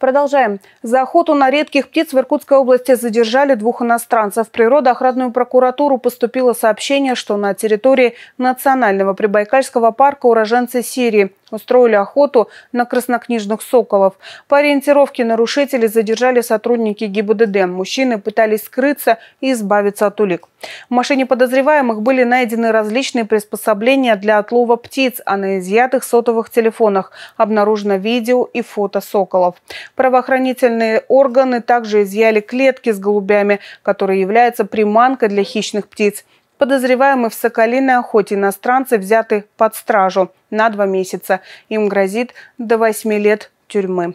Продолжаем. За охоту на редких птиц в Иркутской области задержали двух иностранцев. В природоохранную прокуратуру поступило сообщение, что на территории Национального Прибайкальского парка уроженцы Сирии устроили охоту на краснокнижных соколов. По ориентировке нарушителей задержали сотрудники ГИБДД. Мужчины пытались скрыться и избавиться от улик. В машине подозреваемых были найдены различные приспособления для отлова птиц, а на изъятых сотовых телефонах обнаружено видео и фото соколов. Правоохранительные органы также изъяли клетки с голубями, которые являются приманкой для хищных птиц. Подозреваемый в соколиной охоте иностранцы взяты под стражу на два месяца. Им грозит до восьми лет тюрьмы.